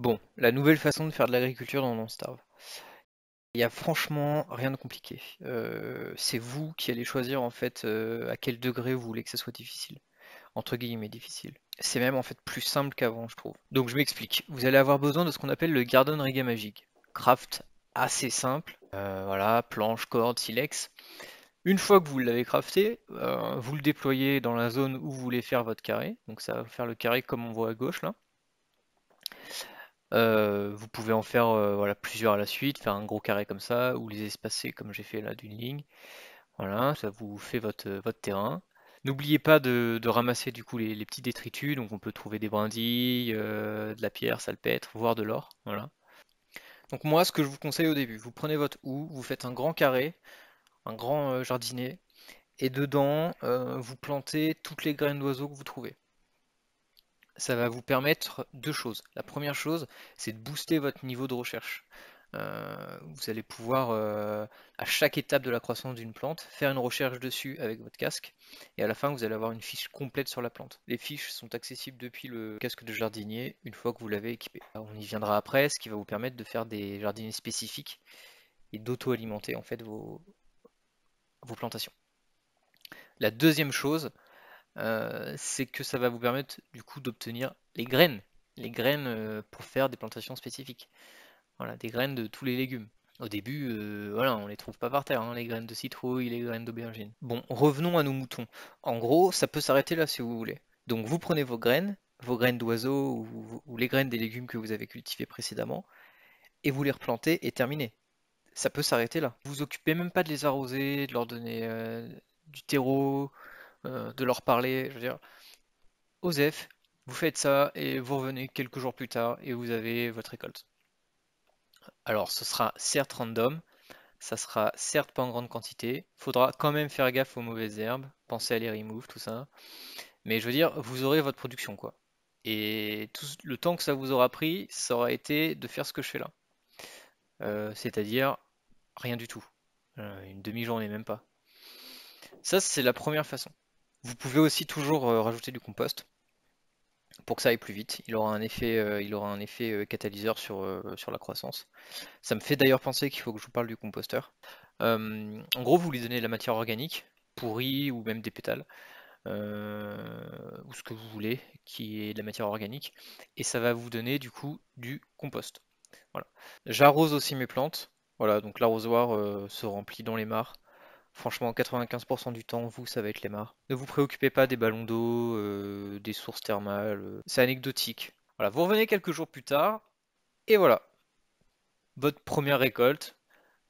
Bon, la nouvelle façon de faire de l'agriculture dans Non Starve. Il n'y a franchement rien de compliqué. Euh, c'est vous qui allez choisir en fait euh, à quel degré vous voulez que ça soit difficile. Entre guillemets difficile. C'est même en fait plus simple qu'avant, je trouve. Donc je m'explique. Vous allez avoir besoin de ce qu'on appelle le Garden reggae Magic. Craft assez simple. Euh, voilà, planche, corde, silex. Une fois que vous l'avez crafté, vous le déployez dans la zone où vous voulez faire votre carré. Donc ça va faire le carré comme on voit à gauche là. Euh, vous pouvez en faire euh, voilà, plusieurs à la suite, faire un gros carré comme ça, ou les espacer comme j'ai fait là d'une ligne. Voilà, ça vous fait votre, euh, terrain. N'oubliez pas de, ramasser du coup les, petits détritus, donc on peut trouver des brindilles, de la pierre, salpêtre, voire de l'or. Voilà. Donc moi ce que je vous conseille au début, vous prenez votre houe, vous faites un grand carré, un grand jardinet, et dedans vous plantez toutes les graines d'oiseaux que vous trouvez ça va vous permettre deux choses. La première chose, c'est de booster votre niveau de recherche. Euh, vous allez pouvoir, euh, à chaque étape de la croissance d'une plante, faire une recherche dessus avec votre casque. Et à la fin, vous allez avoir une fiche complète sur la plante. Les fiches sont accessibles depuis le casque de jardinier une fois que vous l'avez équipé. On y viendra après, ce qui va vous permettre de faire des jardiniers spécifiques et d'auto-alimenter en fait vos plantations. La deuxième chose, euh, c'est que ça va vous permettre du coup d'obtenir les graines, les graines euh, pour faire des plantations spécifiques. Voilà, des graines de tous les légumes. Au début, euh, voilà, on les trouve pas par terre, hein, les graines de citrouille, les graines d'aubergine. Bon, revenons à nos moutons. En gros, ça peut s'arrêter là si vous voulez. Donc vous prenez vos graines, vos graines d'oiseaux ou, les graines des légumes que vous avez cultivés précédemment, et vous les replantez et terminez. Ça peut s'arrêter là. Vous vous occupez même pas de les arroser, de leur donner du terreau, euh, de leur parler, je veux dire, OSEF, vous faites ça et vous revenez quelques jours plus tard et vous avez votre récolte. Alors ce sera certes random, ça sera certes pas en grande quantité, faudra quand même faire gaffe aux mauvaises herbes, penser à les remove, tout ça. Mais je veux dire, vous aurez votre production quoi. Et tout le temps que ça vous aura pris, ça aura été de faire ce que je fais là. Euh, c'est-à-dire rien du tout. Euh, une demi-journée même pas. Ça, c'est la première façon. Vous pouvez aussi toujours euh, rajouter du compost pour que ça aille plus vite. Il aura un effet, euh, il aura un effet euh, catalyseur sur, sur la croissance. Ça me fait d'ailleurs penser qu'il faut que je vous parle du composteur. en gros, vous lui donnez de la matière organique, pourrie ou même des pétales, ou ce que vous voulez, qui est de la matière organique, et ça va vous donner du coup du compost. Voilà. J'arrose aussi mes plantes. Voilà, donc l'arrosoir se remplit dans les mares. Franchement, 95% du temps, vous, ça va être les mares. Ne vous préoccupez pas des ballons d'eau, euh, des sources thermales, euh, c'est anecdotique. Voilà, vous revenez quelques jours plus tard, et voilà. Votre première récolte,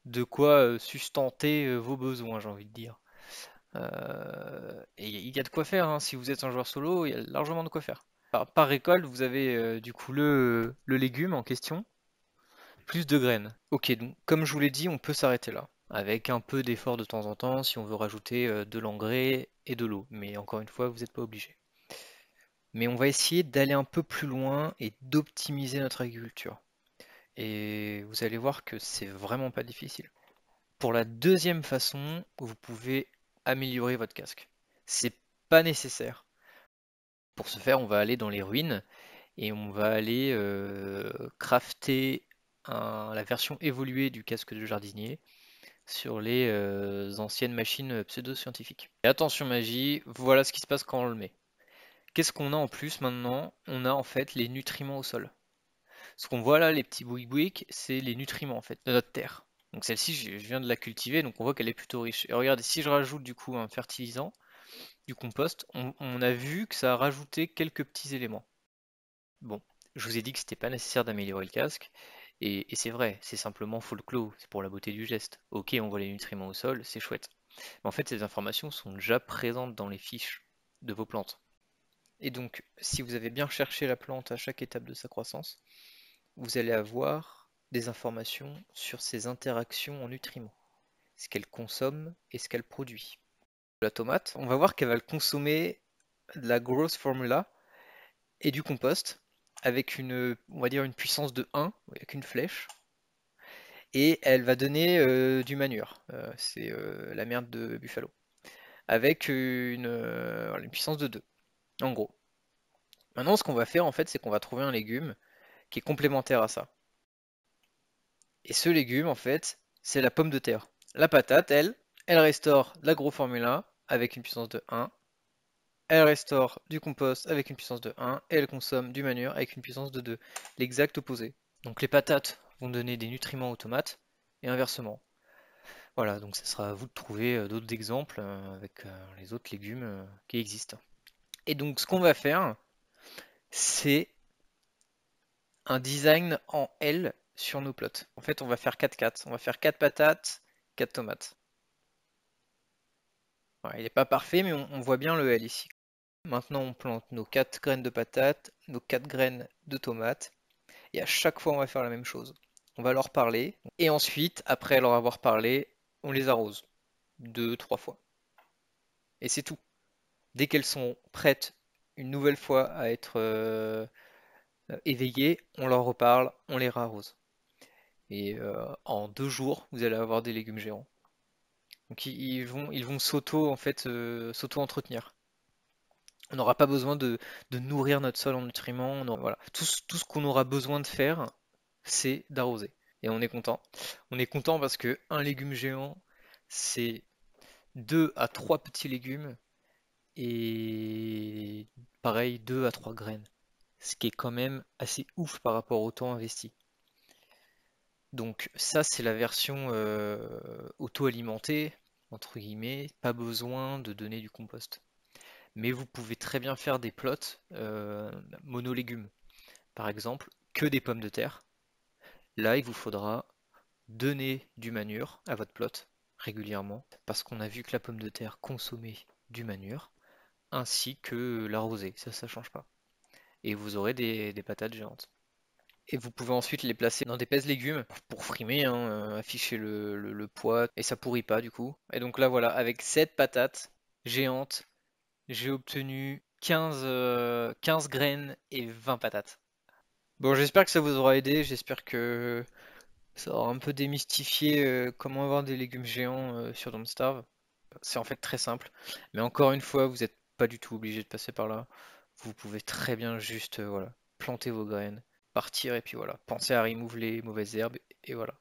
de quoi euh, sustenter vos besoins, j'ai envie de dire. et il y a de quoi faire, hein. si vous êtes un joueur solo, il y a largement de quoi faire. Par, récolte, vous avez du coup le, le légume en question, plus de graines. Ok, donc comme je vous l'ai dit, on peut s'arrêter là avec un peu d'effort de temps en temps si on veut rajouter euh, de l'engrais et de l'eau. Mais encore une fois, vous n'êtes pas obligé. Mais on va essayer d'aller un peu plus loin et d'optimiser notre agriculture. Et vous allez voir que c'est vraiment pas difficile. Pour la deuxième façon, vous pouvez améliorer votre casque. C'est pas nécessaire. Pour ce faire, on va aller dans les ruines et on va aller euh, crafter la version évoluée du casque de jardinier sur les euh, anciennes machines euh, pseudo-scientifiques. Et attention magie, voilà ce qui se passe quand on le met. Qu'est-ce qu'on a en plus maintenant On a en fait les nutriments au sol. Ce qu'on voit là, les petits bouic c'est les nutriments en fait de notre terre. Donc celle-ci, je viens de la cultiver, donc on voit qu'elle est plutôt riche. Et regardez, si je rajoute du coup un fertilisant, du compost, on, on a vu que ça a rajouté quelques petits éléments. Bon, je vous ai dit que c'était pas nécessaire d'améliorer le casque, et, c'est vrai, c'est simplement folklore, c'est pour la beauté du geste. Ok, on voit les nutriments au sol, c'est chouette. Mais en fait, ces informations sont déjà présentes dans les fiches de vos plantes. Et donc, si vous avez bien cherché la plante à chaque étape de sa croissance, vous allez avoir des informations sur ses interactions en nutriments, ce qu'elle consomme et ce qu'elle produit. La tomate, on va voir qu'elle va consommer de la grosse formula et du compost, avec une, on va dire une puissance de 1, avec une flèche, et elle va donner euh, du manure, euh, c'est euh, la merde de Buffalo, avec une, puissance de 2, en gros. Maintenant, ce qu'on va faire, en fait, c'est qu'on va trouver un légume qui est complémentaire à ça. Et ce légume, en fait, c'est la pomme de terre. La patate, elle, elle restaure l'agroformula avec une puissance de 1, elle restaure du compost avec une puissance de 1 et elle consomme du manure avec une puissance de 2, l'exact opposé. Donc les patates vont donner des nutriments aux tomates et inversement. Voilà, donc ce sera à vous de trouver euh, d'autres exemples euh, avec euh, les autres légumes qui existent. Et donc ce qu'on va faire, c'est un design en L sur nos plots. En fait, on va faire 4-4. On va faire 4 patates, 4 tomates. il n'est pas parfait, mais on voit bien le L ici. Maintenant, on plante nos quatre graines de patates, nos quatre graines de tomates. Et à chaque fois, on va faire la même chose. On va leur parler. Et ensuite, après leur avoir parlé, on les arrose. Deux, trois fois. Et c'est tout. Dès qu'elles sont prêtes une nouvelle fois à être euh, euh, éveillées, on leur reparle, on les arrose. Et euh, en deux jours, vous allez avoir des légumes géants. Donc ils vont, ils vont s'auto en fait, s'auto entretenir. On n'aura pas besoin de, nourrir notre sol en nutriments. voilà. Tout, ce qu'on aura besoin de faire, c'est d'arroser. Et on est content. On est content parce que un légume géant, c'est deux à trois petits légumes et pareil, deux à trois graines. Ce qui est quand même assez ouf par rapport au temps investi. Donc ça c'est la version euh, auto-alimentée, entre guillemets, pas besoin de donner du compost mais vous pouvez très bien faire des plots euh, monolégumes. Par exemple, que des pommes de terre. Là, il vous faudra donner du manure à votre plot régulièrement, parce qu'on a vu que la pomme de terre consommait du manure, ainsi que la rosée, ça, ça change pas. Et vous aurez des, patates géantes. Et vous pouvez ensuite les placer dans des pèses légumes pour frimer, hein, euh, afficher le, poids, et ça pourrit pas du coup. Et donc là voilà, avec cette patate géante j'ai obtenu 15, 15 euh, graines et 20 patates. Bon, j'espère que ça vous aura aidé, j'espère que ça aura un peu démystifié euh, comment avoir des légumes géants euh, sur Don't Starve. C'est en fait très simple, mais encore une fois, vous n'êtes pas du tout obligé de passer par là. Vous pouvez très bien juste voilà, planter vos graines, partir et puis voilà, pensez à remover les mauvaises herbes et voilà.